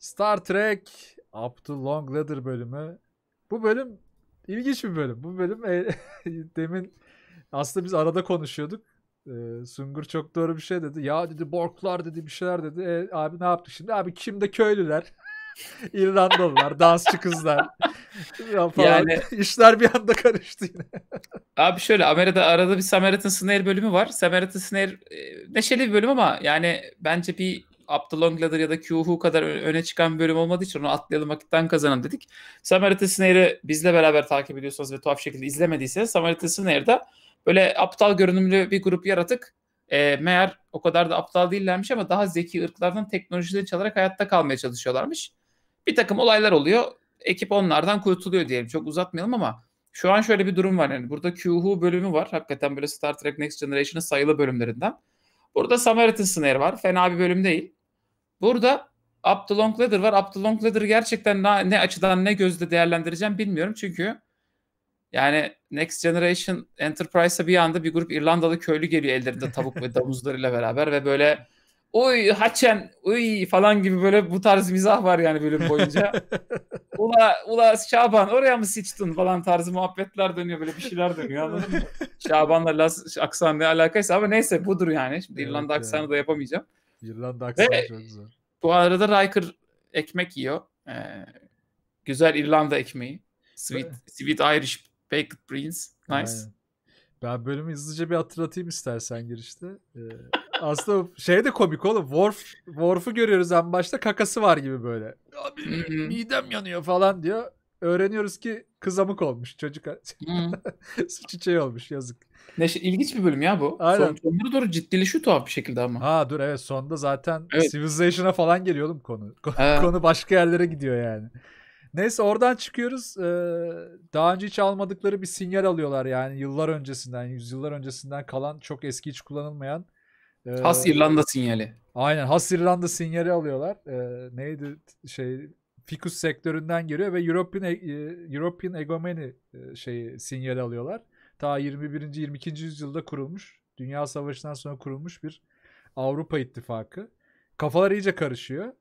Star Trek Up to Long Ladder bölümü. Bu bölüm ilginç bir bölüm. Bu bölüm e, demin aslında biz arada konuşuyorduk. E, Sungur çok doğru bir şey dedi. Ya dedi Borklar dedi bir şeyler dedi. E, abi ne yaptık şimdi? Abi kimde köylüler? İrlandalılar, dansçı kızlar. falan. Yani işler bir anda karıştı yine. abi şöyle Amerika'da arada bir Samaritan Snail bölümü var. Samaritan Snail e, neşeli bir bölüm ama yani bence bir Abdelonglader ya da Kyuhu kadar öne çıkan bir bölüm olmadığı için onu atlayalım vakitten kazanalım dedik. Samaritas'ın Air'ı bizle beraber takip ediyorsanız ve tuhaf şekilde izlemediyseniz Samaritas'ın Air'da böyle aptal görünümlü bir grup yaratık e, meğer o kadar da aptal değillermiş ama daha zeki ırklardan teknolojileri çalarak hayatta kalmaya çalışıyorlarmış. Bir takım olaylar oluyor. Ekip onlardan kurtuluyor diyelim. Çok uzatmayalım ama şu an şöyle bir durum var. Yani burada Kyuhu bölümü var. Hakikaten böyle Star Trek Next Generation'ın sayılı bölümlerinden. Burada Samaritan Snare var. Fena bir bölüm değil. Burada Abdulong Leather var. Abdulong Leather gerçekten ne, ne açıdan ne gözle değerlendireceğim bilmiyorum. Çünkü yani Next Generation Enterprise'a bir anda bir grup İrlandalı köylü geliyor ellerinde tavuk ve domuzlarıyla beraber ve böyle Uy haçen uy falan gibi böyle bu tarz mizah var yani bölüm boyunca. ula ula Şaban oraya mı sıçtın falan tarzı muhabbetler dönüyor böyle bir şeyler dönüyor anladın mı? Şaban'la Las aksan ne alakaysa ama neyse budur yani. Şimdi evet İrlanda aksanı da yapamayacağım. İrlanda aksanı çok güzel. Bu arada Riker ekmek yiyor. Ee, güzel İrlanda ekmeği. Sweet, evet. sweet Irish Baked Beans. Nice. Ben bölümü hızlıca bir hatırlatayım istersen girişte. Ee, aslında şey de komik oğlum. Worf, Worf'u görüyoruz en başta kakası var gibi böyle. Abi midem yanıyor falan diyor. Öğreniyoruz ki kızamık olmuş çocuk. Su çiçeği olmuş yazık. Neşe, ilginç bir bölüm ya bu. Aynen. Son, sonuna doğru ciddileşiyor tuhaf bir şekilde ama. Ha dur evet sonda zaten evet. Civilization'a falan geliyor konu. Konu, başka yerlere gidiyor yani. Neyse oradan çıkıyoruz. Ee, daha önce hiç almadıkları bir sinyal alıyorlar yani yıllar öncesinden, yüzyıllar öncesinden kalan çok eski hiç kullanılmayan. E, Has İrlanda sinyali. Aynen Has İrlanda sinyali alıyorlar. Ee, neydi şey Ficus sektöründen geliyor ve European e, European Egomeni e, şey sinyali alıyorlar ta 21. 22. yüzyılda kurulmuş. Dünya Savaşı'ndan sonra kurulmuş bir Avrupa ittifakı. Kafalar iyice karışıyor.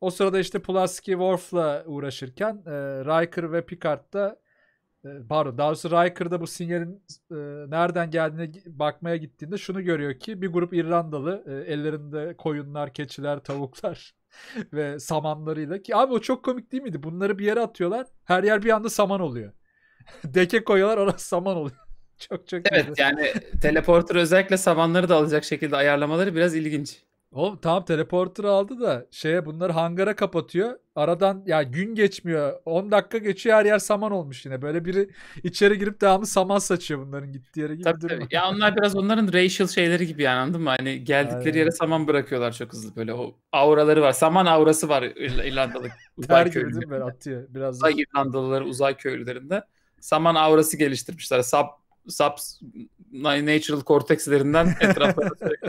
O sırada işte Pulaski Worf'la uğraşırken e, Riker ve Picard da e, pardon daha doğrusu Riker'da bu sinyalin e, nereden geldiğine bakmaya gittiğinde şunu görüyor ki bir grup İrlandalı e, ellerinde koyunlar, keçiler, tavuklar ve samanlarıyla ki abi o çok komik değil miydi? Bunları bir yere atıyorlar. Her yer bir anda saman oluyor. Deke koyuyorlar orası saman oluyor. çok çok Evet güzel. yani teleporter özellikle sabanları da alacak şekilde ayarlamaları biraz ilginç. Oğlum tam teleporter aldı da şeye bunları hangara kapatıyor. Aradan ya yani gün geçmiyor. 10 dakika geçiyor her yer saman olmuş yine. Böyle biri içeri girip devamlı saman saçıyor bunların gittiği yere gibi tabii, Tabii. Ya onlar biraz onların racial şeyleri gibi yani anladın mı? Hani geldikleri Aynen. yere saman bırakıyorlar çok hızlı böyle. O auraları var. Saman aurası var İrlandalı uzay köylülerinde. atıyor biraz. Uzay İrlandalıları uzay köylülerinde saman aurası geliştirmişler. Sap subs natural kortekslerinden etrafta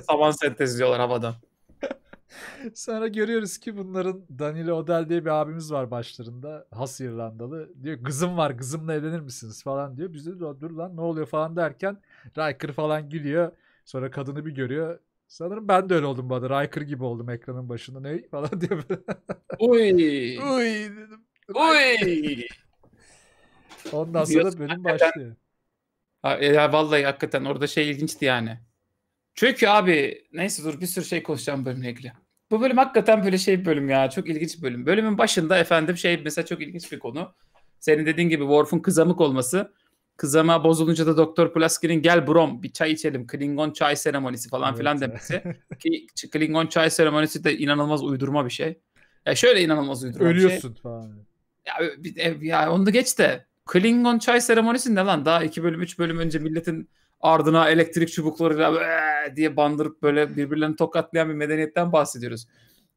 savan sentezliyorlar havadan. Sonra görüyoruz ki bunların Danilo Odell diye bir abimiz var başlarında. Has İrlandalı. Diyor kızım var kızımla evlenir misiniz falan diyor. Biz de dur lan ne oluyor falan derken Riker falan gülüyor. Sonra kadını bir görüyor. Sanırım ben de öyle oldum bu arada. Riker gibi oldum ekranın başında. Ne falan diyor. Uy. Uy dedim. Uy. Ondan sonra bölüm başlıyor. E, ya vallahi hakikaten orada şey ilginçti yani. Çünkü abi neyse dur bir sürü şey konuşacağım bölümle ilgili. Bu bölüm hakikaten böyle şey bir bölüm ya. Çok ilginç bir bölüm. Bölümün başında efendim şey mesela çok ilginç bir konu. Senin dediğin gibi Worf'un kızamık olması. Kızama bozulunca da Doktor Pulaski'nin gel brom bir çay içelim. Klingon çay seremonisi falan evet. filan demesi. Ki Klingon çay seremonisi de inanılmaz uydurma bir şey. Ya şöyle inanılmaz uydurma Ölüyorsun bir şey. Ölüyorsun falan. Ya, e, ya onu da geç de Klingon çay seremonisi ne lan? Daha iki bölüm üç bölüm önce milletin ardına elektrik çubuklarıyla diye bandırıp böyle birbirlerini tokatlayan bir medeniyetten bahsediyoruz.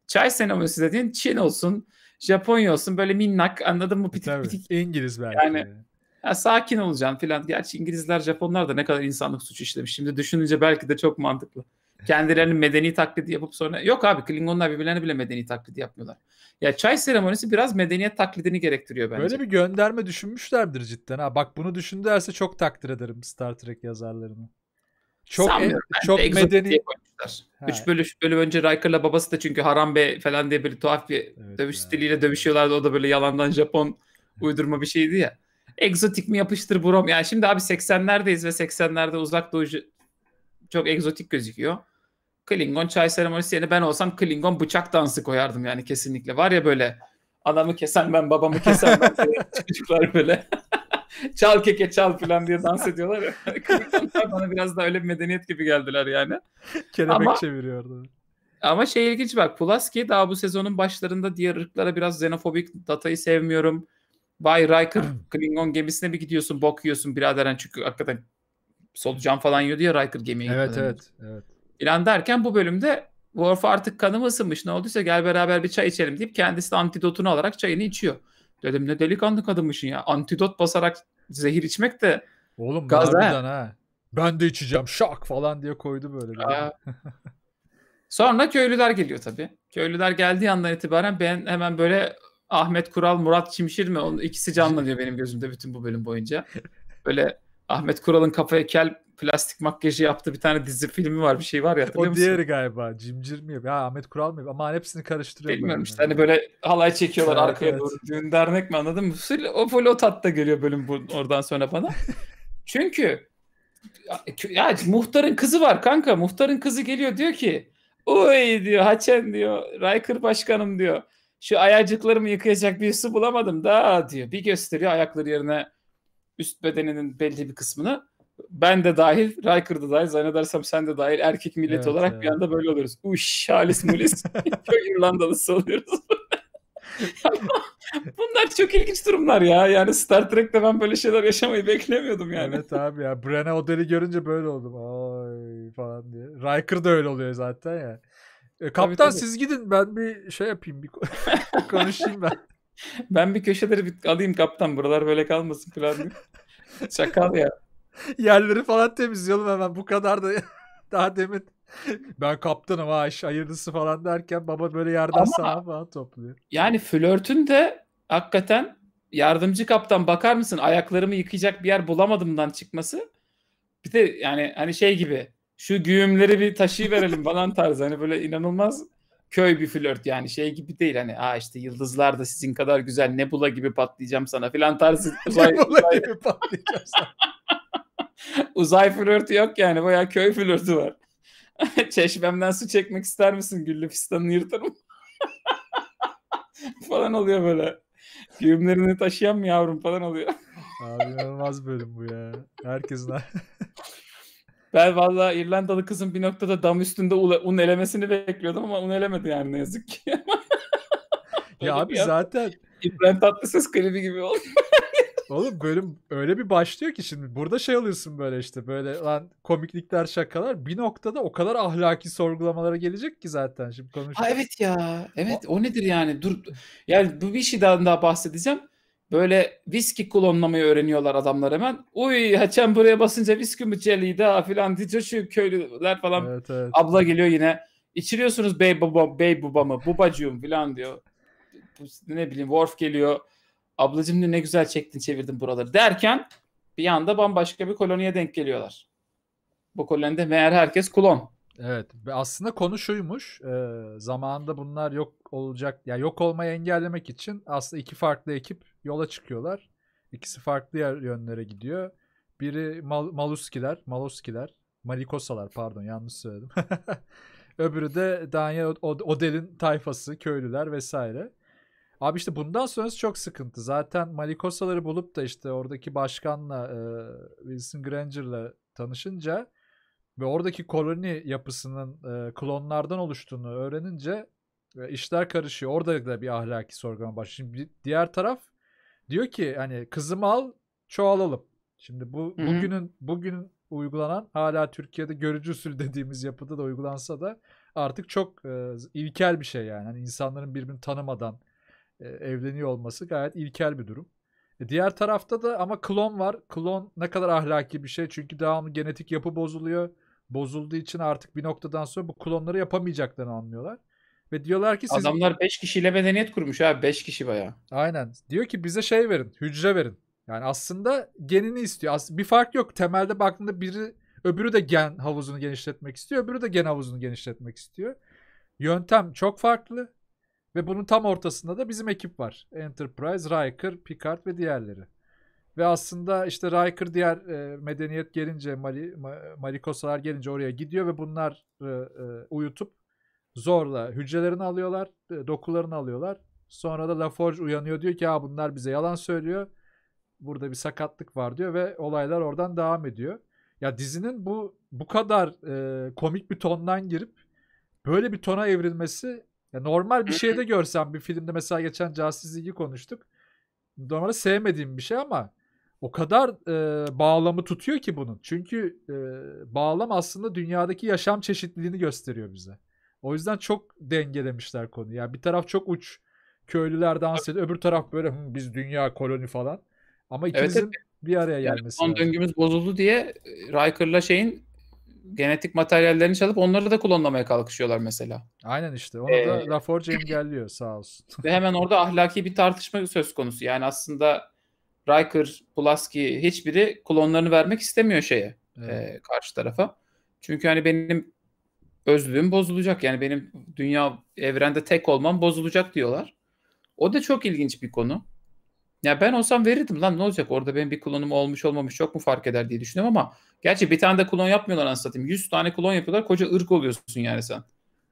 Çay seremonisi dediğin Çin olsun, Japonya olsun böyle minnak anladın mı? Pitik Tabii, pitik. İngiliz belki. Yani ya sakin olacaksın filan. Gerçi İngilizler, Japonlar da ne kadar insanlık suçu işlemiş. Şimdi düşününce belki de çok mantıklı. Kendilerini medeni taklidi yapıp sonra yok abi Klingonlar birbirlerine bile medeni taklidi yapmıyorlar. Ya çay seremonisi biraz medeniyet taklidini gerektiriyor bence. Böyle bir gönderme düşünmüşlerdir cidden. Ha bak bunu düşündülerse çok takdir ederim Star Trek yazarlarını. Çok e, çok medeni. Ha. 3 bölü bölüm önce Riker'la babası da çünkü Haram be falan diye böyle tuhaf bir evet dövüş yani. stiliyle dövüşüyorlardı. O da böyle yalandan Japon uydurma bir şeydi ya. Egzotik mi yapıştır brom. Yani şimdi abi 80'lerdeyiz ve 80'lerde uzak doğu çok egzotik gözüküyor. Klingon çay seremonisi yerine ben olsam Klingon bıçak dansı koyardım yani kesinlikle. Var ya böyle anamı kesen ben babamı kesen ben çocuklar böyle çal keke çal falan diye dans ediyorlar Klingonlar bana biraz da öyle bir medeniyet gibi geldiler yani. Kelebek ama, çeviriyordu. Ama şey ilginç bak Pulaski daha bu sezonun başlarında diğer ırklara biraz xenofobik datayı sevmiyorum. Bay Riker Klingon gemisine bir gidiyorsun bok yiyorsun birader. çünkü hakikaten solucan falan yiyordu ya Riker gemiye Evet gitmeden. evet. evet. İlan derken bu bölümde Worf artık kanımı ısınmış ne olduysa gel beraber bir çay içelim deyip kendisi de antidotunu alarak çayını içiyor. Dedim ne delikanlı kadınmışsın ya. Antidot basarak zehir içmek de Oğlum gaz ha. Ben de içeceğim şak falan diye koydu böyle. Aa, Sonra köylüler geliyor tabii. Köylüler geldiği andan itibaren ben hemen böyle Ahmet Kural, Murat Çimşir mi? Onun ikisi canlanıyor benim gözümde bütün bu bölüm boyunca. Böyle Ahmet Kural'ın kafaya kel plastik makyajı yaptığı bir tane dizi filmi var bir şey var ya hatırlıyor O musun? diğeri galiba cimcir mi Ya Ahmet Kural mı Ama hani hepsini karıştırıyor. Bilmiyorum işte yani. hani böyle halay çekiyorlar evet, arkaya evet. doğru. Düğün dernek mi anladın mı? O full o tatta geliyor bölüm bu, oradan sonra bana. Çünkü ya, ya, muhtarın kızı var kanka. Muhtarın kızı geliyor diyor ki Oy diyor Haçen diyor. Raykır başkanım diyor. Şu ayacıklarımı yıkayacak bir su bulamadım da diyor. Bir gösteriyor ayakları yerine üst bedeninin belli bir kısmını ben de dahil, Riker'da dahil, zannedersem sen de dahil erkek milleti evet, olarak evet. bir anda böyle oluyoruz. Uş, halis mulis, köy İrlandalısı oluyoruz. Bunlar çok ilginç durumlar ya. Yani Star Trek'te ben böyle şeyler yaşamayı beklemiyordum yani. Evet abi ya. Brenna Odell'i görünce böyle oldum. Ay falan diye. Riker da öyle oluyor zaten ya. E, kaptan tabii, tabii. siz gidin ben bir şey yapayım bir konuşayım ben. Ben bir köşeleri bir alayım kaptan. Buralar böyle kalmasın falan. Şakal ya. Yerleri falan temizliyorum hemen. Bu kadar da daha demin ben kaptanım ha iş hayırlısı falan derken baba böyle yerden Ama, sağa falan topluyor. Yani flörtün de hakikaten yardımcı kaptan bakar mısın ayaklarımı yıkayacak bir yer bulamadımdan çıkması. Bir de yani hani şey gibi şu güğümleri bir taşıyı verelim falan tarzı hani böyle inanılmaz köy bir flört yani şey gibi değil hani aa işte yıldızlar da sizin kadar güzel nebula gibi patlayacağım sana filan tarzı uzay, nebula gibi patlayacağım sana. uzay flörtü yok yani baya köy flörtü var. Çeşmemden su çekmek ister misin güllü fistanını yırtırım falan oluyor böyle. Güğümlerini taşıyan mı yavrum falan oluyor. Abi inanılmaz bölüm bu ya. Herkesin ben valla İrlandalı kızın bir noktada dam üstünde un elemesini bekliyordum ama un elemedi yani ne yazık ki. ya abi zaten İbrahim Tatlıses klibi gibi oldu. Oğlum bölüm öyle bir başlıyor ki şimdi burada şey alıyorsun böyle işte böyle lan komiklikler şakalar bir noktada o kadar ahlaki sorgulamalara gelecek ki zaten şimdi konuşuyoruz. Ha evet ya evet o, o nedir yani dur yani bu bir şeyden daha bahsedeceğim. Böyle viski klonlamayı öğreniyorlar adamlar hemen. Uy haçan buraya basınca viski mi celiydi ha filan diye şu köylüler falan. Evet, evet. Abla geliyor yine. İçiriyorsunuz bey baba bey babamı babacığım filan diyor. Ne bileyim Worf geliyor. Ablacım diyor, ne güzel çektin çevirdin buraları derken bir anda bambaşka bir koloniye denk geliyorlar. Bu kolonide meğer herkes klon. Evet. Aslında konu şuymuş. E, zamanında bunlar yok olacak. Ya yani yok olmayı engellemek için aslında iki farklı ekip yola çıkıyorlar. İkisi farklı yer yönlere gidiyor. Biri Mal Maluskiler, Maloskiler, Malikosalar pardon yanlış söyledim. Öbürü de Daniel Odel'in tayfası, köylüler vesaire. Abi işte bundan sonrası çok sıkıntı. Zaten Malikosaları bulup da işte oradaki başkanla e, Wilson Granger'la tanışınca ve oradaki koloni yapısının e, klonlardan oluştuğunu öğrenince e, işler karışıyor. Orada da bir ahlaki sorgulama başlıyor. Şimdi diğer taraf diyor ki hani kızımı al çoğalalım. Şimdi bu Hı-hı. bugünün bugün uygulanan hala Türkiye'de görücü usul dediğimiz yapıda da uygulansa da artık çok e, ilkel bir şey yani. yani insanların birbirini tanımadan e, evleniyor olması gayet ilkel bir durum. E, diğer tarafta da ama klon var. Klon ne kadar ahlaki bir şey çünkü devamlı genetik yapı bozuluyor bozulduğu için artık bir noktadan sonra bu klonları yapamayacaklarını anlıyorlar. Ve diyorlar ki siz... Adamlar 5 kişiyle medeniyet kurmuş abi 5 kişi baya. Aynen. Diyor ki bize şey verin hücre verin. Yani aslında genini istiyor. As bir fark yok. Temelde baktığında biri öbürü de gen havuzunu genişletmek istiyor. Öbürü de gen havuzunu genişletmek istiyor. Yöntem çok farklı. Ve bunun tam ortasında da bizim ekip var. Enterprise, Riker, Picard ve diğerleri. Ve aslında işte Riker diğer e, medeniyet gelince, Mali, Ma, Malikosalar gelince oraya gidiyor ve bunlar e, e, uyutup zorla hücrelerini alıyorlar, e, dokularını alıyorlar. Sonra da Laforge uyanıyor diyor ki ha bunlar bize yalan söylüyor. Burada bir sakatlık var diyor ve olaylar oradan devam ediyor. Ya dizinin bu bu kadar e, komik bir tondan girip böyle bir tona evrilmesi ya normal bir şeyde görsem bir filmde mesela geçen Justice League'i konuştuk. Normalde sevmediğim bir şey ama o kadar e, bağlamı tutuyor ki bunun. Çünkü e, bağlam aslında dünyadaki yaşam çeşitliliğini gösteriyor bize. O yüzden çok dengelemişler konuyu. Yani bir taraf çok uç köylüler dans ediyor. Öbür taraf böyle biz dünya koloni falan. Ama ikimizin evet, evet. bir araya gelmesi. Yani son döngümüz bozuldu diye Riker'la şeyin genetik materyallerini çalıp onları da kullanmaya kalkışıyorlar mesela. Aynen işte. Onu ee, da Laforge engelliyor sağ olsun. Ve hemen orada ahlaki bir tartışma söz konusu. Yani aslında Riker, Pulaski hiçbiri klonlarını vermek istemiyor şeye evet. e, karşı tarafa. Çünkü hani benim özlüğüm bozulacak. Yani benim dünya evrende tek olmam bozulacak diyorlar. O da çok ilginç bir konu. Ya ben olsam verirdim lan ne olacak orada benim bir klonum olmuş olmamış çok mu fark eder diye düşünüyorum ama gerçi bir tane de klon yapmıyorlar anlatayım. 100 tane klon yapıyorlar koca ırk oluyorsun yani sen.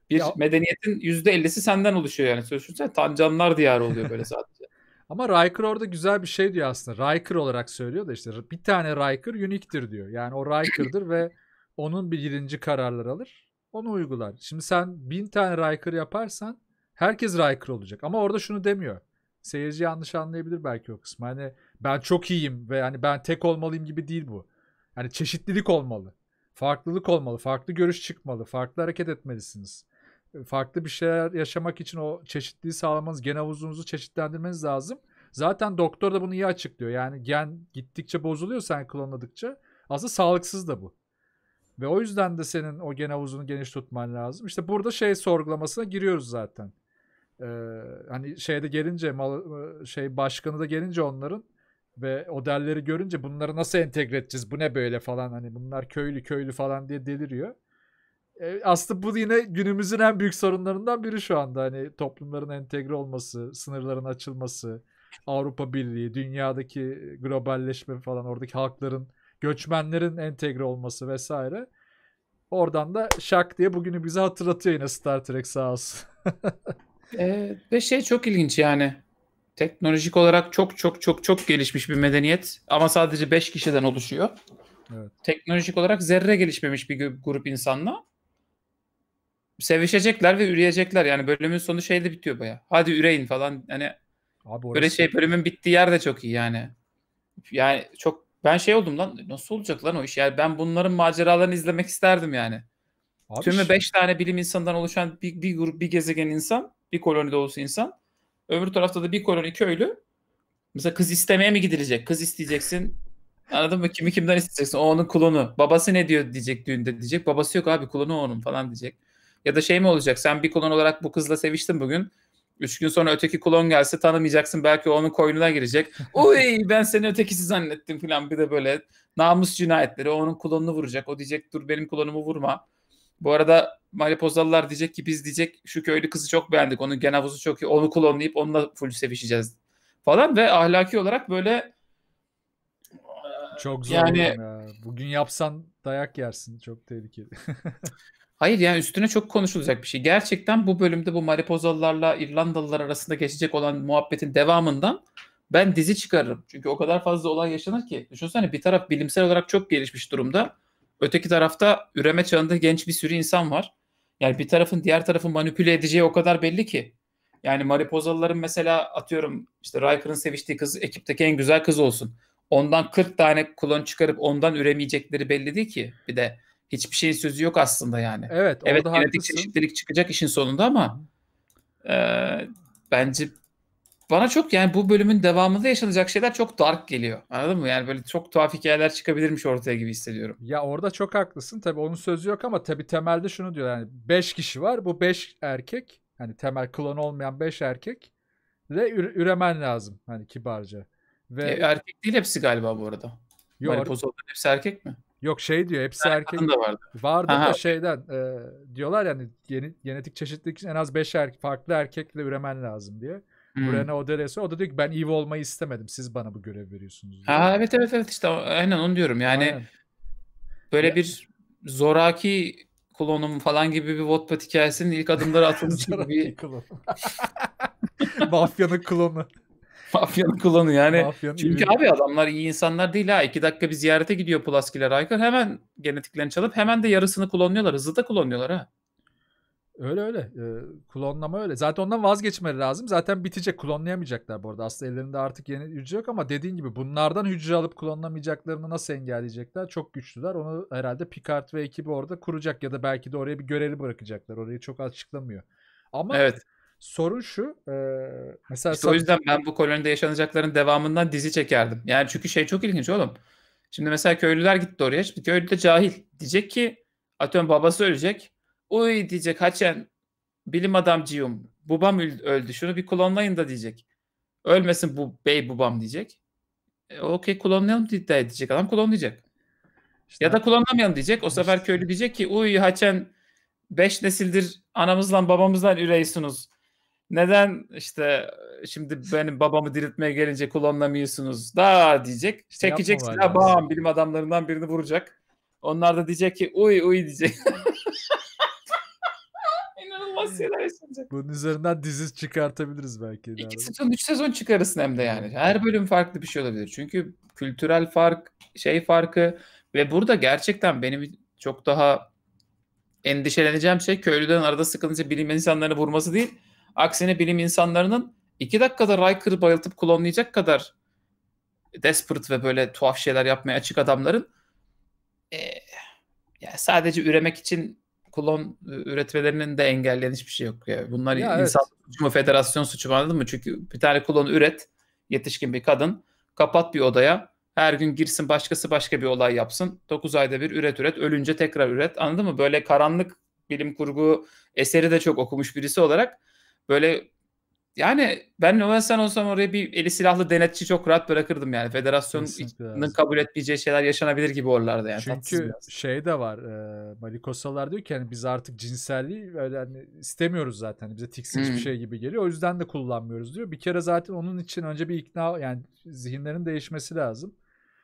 Bir ya. medeniyetin %50'si senden oluşuyor yani. Sen tancanlar diyarı oluyor böyle sadece. Ama Riker orada güzel bir şey diyor aslında. Riker olarak söylüyor da işte bir tane Riker uniktir diyor. Yani o Riker'dır ve onun birinci kararlar alır. Onu uygular. Şimdi sen bin tane Riker yaparsan herkes Riker olacak. Ama orada şunu demiyor. Seyirci yanlış anlayabilir belki o kısmı. Hani ben çok iyiyim ve hani ben tek olmalıyım gibi değil bu. Yani çeşitlilik olmalı. Farklılık olmalı. Farklı görüş çıkmalı. Farklı hareket etmelisiniz farklı bir şeyler yaşamak için o çeşitliliği sağlamanız, gen havuzunuzu çeşitlendirmeniz lazım. Zaten doktor da bunu iyi açıklıyor. Yani gen gittikçe bozuluyor sen klonladıkça. Aslında sağlıksız da bu. Ve o yüzden de senin o gen havuzunu geniş tutman lazım. İşte burada şey sorgulamasına giriyoruz zaten. Ee, hani şeyde gelince mal, e, şey başkanı da gelince onların ve o derleri görünce bunları nasıl entegre edeceğiz bu ne böyle falan hani bunlar köylü köylü falan diye deliriyor. E, aslında bu yine günümüzün en büyük sorunlarından biri şu anda. Hani toplumların entegre olması, sınırların açılması, Avrupa Birliği, dünyadaki globalleşme falan oradaki halkların, göçmenlerin entegre olması vesaire. Oradan da şak diye bugünü bize hatırlatıyor yine Star Trek sağ olsun. ee, şey çok ilginç yani. Teknolojik olarak çok çok çok çok gelişmiş bir medeniyet ama sadece 5 kişiden oluşuyor. Evet. Teknolojik olarak zerre gelişmemiş bir grup insanla sevişecekler ve üreyecekler. Yani bölümün sonu şeyde bitiyor baya. Hadi üreyin falan. Hani Abi böyle şey bölümün bittiği yer de çok iyi yani. Yani çok ben şey oldum lan nasıl olacak lan o iş? Yani ben bunların maceralarını izlemek isterdim yani. Abi Tümü 5 şey... tane bilim insanından oluşan bir, bir grup bir gezegen insan, bir kolonide olsa insan. Öbür tarafta da bir koloni köylü. Mesela kız istemeye mi gidilecek? Kız isteyeceksin. Anladın mı? Kimi kimden isteyeceksin? O onun kulunu. Babası ne diyor diyecek düğünde diyecek. Babası yok abi kulunu onun falan diyecek. Ya da şey mi olacak sen bir klon olarak bu kızla seviştin bugün. Üç gün sonra öteki klon gelse tanımayacaksın belki onun koynuna girecek. Uy, ben seni ötekisi zannettim falan bir de böyle namus cinayetleri onun klonunu vuracak. O diyecek dur benim klonumu vurma. Bu arada Maripozalılar diyecek ki biz diyecek şu köylü kızı çok beğendik. Onun gen havuzu çok iyi. Onu klonlayıp onunla full sevişeceğiz falan ve ahlaki olarak böyle çok zor yani ya. bugün yapsan dayak yersin çok tehlikeli. Hayır yani üstüne çok konuşulacak bir şey. Gerçekten bu bölümde bu Maripozalılarla İrlandalılar arasında geçecek olan muhabbetin devamından ben dizi çıkarırım. Çünkü o kadar fazla olay yaşanır ki. Düşünsene bir taraf bilimsel olarak çok gelişmiş durumda. Öteki tarafta üreme çağında genç bir sürü insan var. Yani bir tarafın diğer tarafın manipüle edeceği o kadar belli ki. Yani Maripozalıların mesela atıyorum işte Riker'ın seviştiği kız ekipteki en güzel kız olsun. Ondan 40 tane klon çıkarıp ondan üremeyecekleri belli değil ki. Bir de hiçbir şeyin sözü yok aslında yani. Evet, evet genetik haklısın. çeşitlilik çıkacak işin sonunda ama e, bence bana çok yani bu bölümün devamında yaşanacak şeyler çok dark geliyor. Anladın mı? Yani böyle çok tuhaf hikayeler çıkabilirmiş ortaya gibi hissediyorum. Ya orada çok haklısın. tabi onun sözü yok ama tabi temelde şunu diyor yani 5 kişi var. Bu 5 erkek hani temel klon olmayan 5 erkek ve üremen lazım hani kibarca. Ve e, erkek değil hepsi galiba bu arada. Yok. Maripoz hepsi erkek mi? Yok şey diyor hepsi erkek. Da vardı. Vardı da şeyden e, diyorlar yani yeni, genetik çeşitlilik en az 5 erkek, farklı erkekle üremen lazım diye. Hmm. Rene Oderesi o da diyor ki ben Eve olmayı istemedim. Siz bana bu görev veriyorsunuz. Diyor. Ha evet evet evet işte aynen onu diyorum. Yani aynen. böyle ya. bir zoraki klonum falan gibi bir Wattpad hikayesinin ilk adımları atılmış gibi Mafyanın klonu. Mafyanın kullanı yani. Mafyanın Çünkü gibi. abi adamlar iyi insanlar değil ha. İki dakika bir ziyarete gidiyor Pulaskiler Aykır. Hemen genetiklerini çalıp hemen de yarısını kullanıyorlar. Hızlı da kullanıyorlar ha. Öyle öyle. Ee, klonlama öyle. Zaten ondan vazgeçmeleri lazım. Zaten bitecek. Klonlayamayacaklar bu arada. Aslında ellerinde artık yeni hücre yok ama dediğin gibi bunlardan hücre alıp klonlamayacaklarını nasıl engelleyecekler? Çok güçlüler. Onu herhalde Picard ve ekibi orada kuracak ya da belki de oraya bir görevi bırakacaklar. Orayı çok açıklamıyor. Ama evet. Sorun şu. E, mesela işte o yüzden ben bu kolonide yaşanacakların devamından dizi çekerdim. Yani çünkü şey çok ilginç oğlum. Şimdi mesela köylüler gitti oraya. Şimdi köylü de cahil. Diyecek ki atıyorum babası ölecek. Uy diyecek haçen bilim adamcıyım. Babam öldü. Şunu bir klonlayın da diyecek. Ölmesin bu bey babam diyecek. E, Okey klonlayalım iddia edecek. Adam klonlayacak. İşte ya da klonlamayalım diyecek. O işte. sefer köylü diyecek ki uy haçen beş nesildir anamızdan babamızdan üreysunuz neden işte şimdi benim babamı diriltmeye gelince kullanamıyorsunuz da diyecek. Şey Çekecek silah bağım bilim adamlarından birini vuracak. Onlar da diyecek ki uy uy diyecek. İnanılmaz şeyler yaşanacak. Bunun üzerinden dizi çıkartabiliriz belki. İki abi. sezon, üç sezon çıkarırsın hem de yani. Her bölüm farklı bir şey olabilir. Çünkü kültürel fark, şey farkı ve burada gerçekten benim çok daha endişeleneceğim şey köylüden arada sıkılınca bilim insanlarını vurması değil Aksine bilim insanlarının iki dakikada Riker'ı bayıltıp klonlayacak kadar desperate ve böyle tuhaf şeyler yapmaya açık adamların e, yani sadece üremek için klon e, üretmelerinin de engellenmiş bir şey yok. Yani bunlar ya insan evet. suçu mu, federasyon suçu mu anladın mı? Çünkü bir tane klon üret, yetişkin bir kadın, kapat bir odaya, her gün girsin başkası başka bir olay yapsın. 9 ayda bir üret üret, ölünce tekrar üret. Anladın mı? Böyle karanlık bilim kurgu eseri de çok okumuş birisi olarak Böyle yani ben Lovenstein olsam oraya bir eli silahlı denetçi çok rahat bırakırdım yani. Federasyonun kabul etmeyeceği şeyler yaşanabilir gibi oralarda yani. Çünkü şey de var. E, Malikosalar diyor ki hani biz artık cinselliği öyle hani istemiyoruz zaten. Hani bize tiksinç hmm. bir şey gibi geliyor. O yüzden de kullanmıyoruz diyor. Bir kere zaten onun için önce bir ikna yani zihinlerin değişmesi lazım.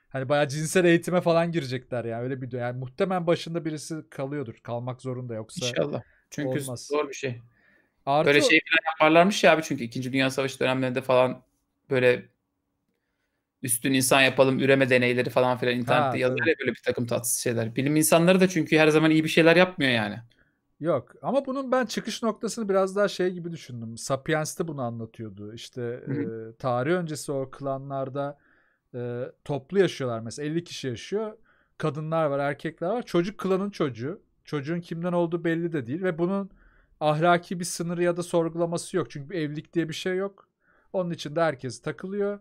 Hani bayağı cinsel eğitime falan girecekler yani öyle bir yani muhtemelen başında birisi kalıyordur. Kalmak zorunda yoksa. İnşallah. Çünkü olmaz. zor bir şey. Artı... Böyle şey falan yaparlarmış ya abi çünkü 2. Dünya Savaşı dönemlerinde falan böyle üstün insan yapalım üreme deneyleri falan filan internette ha, yazar ya böyle bir takım tatsız şeyler. Bilim insanları da çünkü her zaman iyi bir şeyler yapmıyor yani. Yok ama bunun ben çıkış noktasını biraz daha şey gibi düşündüm. Sapiens'te bunu anlatıyordu. İşte Hı e, tarih öncesi o klanlarda e, toplu yaşıyorlar mesela 50 kişi yaşıyor. Kadınlar var, erkekler var. Çocuk klanın çocuğu. Çocuğun kimden olduğu belli de değil ve bunun ahlaki bir sınırı ya da sorgulaması yok. Çünkü evlilik diye bir şey yok. Onun için de herkes takılıyor.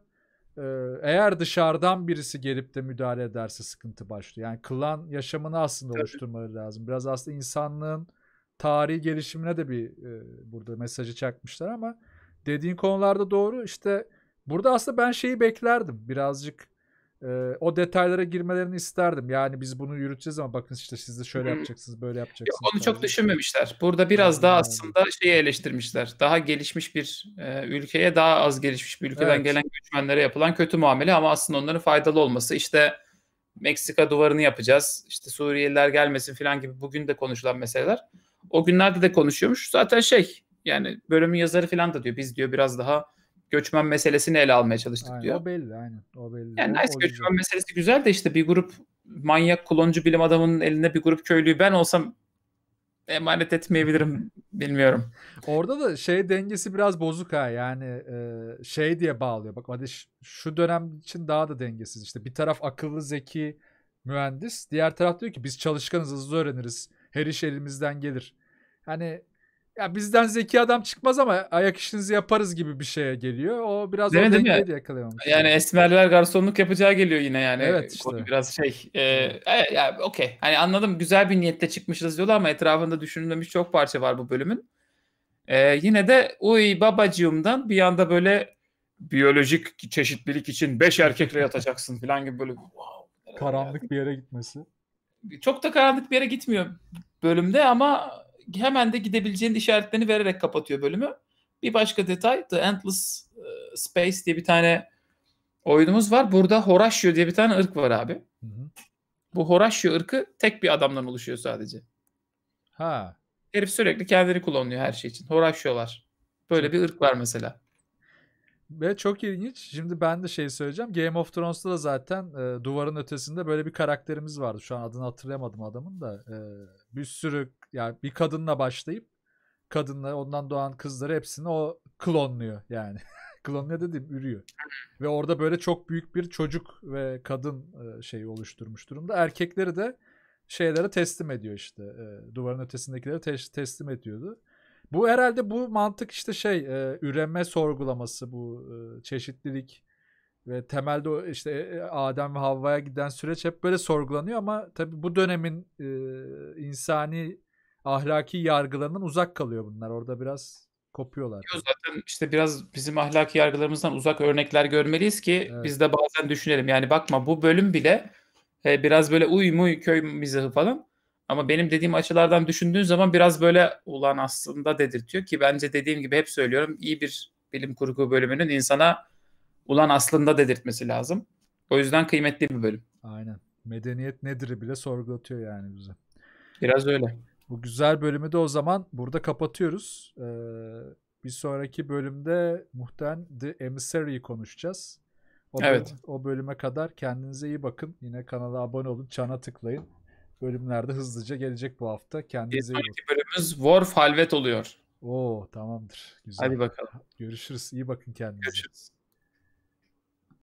Ee, eğer dışarıdan birisi gelip de müdahale ederse sıkıntı başlıyor. Yani klan yaşamını aslında Tabii. oluşturmaları lazım. Biraz aslında insanlığın tarihi gelişimine de bir e, burada mesajı çakmışlar ama dediğin konularda doğru. İşte burada aslında ben şeyi beklerdim. Birazcık e, o detaylara girmelerini isterdim. Yani biz bunu yürüteceğiz ama bakın işte siz de şöyle yapacaksınız, böyle yapacaksınız. Yok, onu çok düşünmemişler. Burada biraz daha aslında şeyi eleştirmişler. Daha gelişmiş bir e, ülkeye, daha az gelişmiş bir ülkeden evet. gelen göçmenlere yapılan kötü muamele ama aslında onların faydalı olması işte Meksika duvarını yapacağız. İşte Suriyeliler gelmesin falan gibi bugün de konuşulan meseleler. O günlerde de konuşuyormuş. Zaten şey yani bölümün yazarı falan da diyor biz diyor biraz daha göçmen meselesini ele almaya çalıştık aynen, diyor. O belli aynen. O belli. Yani nice o göçmen güzel. meselesi güzel de işte bir grup manyak kuloncu bilim adamının elinde bir grup köylüyü ben olsam emanet etmeyebilirim bilmiyorum. Orada da şey dengesi biraz bozuk ha yani e, şey diye bağlıyor. Bak hadi şu dönem için daha da dengesiz işte bir taraf akıllı zeki mühendis diğer taraf diyor ki biz çalışkanız hızlı öğreniriz her iş elimizden gelir. Hani ya bizden zeki adam çıkmaz ama ayak işinizi yaparız gibi bir şeye geliyor. O biraz Değil o dengeyi yakalayamamış. Yani esmerler garsonluk yapacağı geliyor yine yani. Evet işte. biraz şey. E, e, ya, okey. Hani anladım güzel bir niyette çıkmışız diyorlar ama etrafında düşünülmemiş çok parça var bu bölümün. E, yine de uy babacığımdan bir anda böyle biyolojik çeşitlilik için beş erkekle yatacaksın falan gibi böyle. Wow, Karanlık yani. bir yere gitmesi. Çok da karanlık bir yere gitmiyor bölümde ama hemen de gidebileceğin işaretlerini vererek kapatıyor bölümü. Bir başka detay The Endless e, Space diye bir tane oyunumuz var. Burada Horatio diye bir tane ırk var abi. Hı hı. Bu Horatio ırkı tek bir adamdan oluşuyor sadece. Ha. Herif sürekli kendini kullanıyor her şey için. Horatio'lar. Böyle bir ırk var mesela. Ve çok ilginç. Şimdi ben de şey söyleyeceğim. Game of Thrones'ta da zaten e, duvarın ötesinde böyle bir karakterimiz vardı. Şu an adını hatırlayamadım adamın da. E, bir sürü yani bir kadınla başlayıp kadınla ondan doğan kızları hepsini o klonluyor yani. klonluyor dedim ürüyor. Ve orada böyle çok büyük bir çocuk ve kadın e, şeyi oluşturmuş durumda. Erkekleri de şeylere teslim ediyor işte. E, duvarın ötesindekileri te- teslim ediyordu. Bu herhalde bu mantık işte şey e, üreme sorgulaması bu çeşitlilik ve temelde işte Adem ve Havva'ya giden süreç hep böyle sorgulanıyor ama tabii bu dönemin e, insani ahlaki yargılarından uzak kalıyor bunlar. Orada biraz kopuyorlar. Zaten işte biraz bizim ahlaki yargılarımızdan uzak örnekler görmeliyiz ki evet. biz de bazen düşünelim. Yani bakma bu bölüm bile e, biraz böyle uy muy köy mizahı falan. Ama benim dediğim açılardan düşündüğün zaman biraz böyle ulan aslında dedirtiyor ki bence dediğim gibi hep söylüyorum iyi bir bilim kurgu bölümünün insana ulan aslında dedirtmesi lazım. O yüzden kıymetli bir bölüm. Aynen. Medeniyet nedir bile sorgulatıyor yani bize. Biraz öyle. Bu güzel bölümü de o zaman burada kapatıyoruz. Ee, bir sonraki bölümde muhtemelen The Emissary'i konuşacağız. O, evet. bölüm, o bölüme kadar kendinize iyi bakın. Yine kanala abone olun, çana tıklayın. Bölümlerde hızlıca gelecek bu hafta. Kendinize iyi bakın. bölümümüz War Falvet oluyor. Oo tamamdır. Güzel. Hadi bakalım. Görüşürüz. İyi bakın kendinize. Görüşürüz.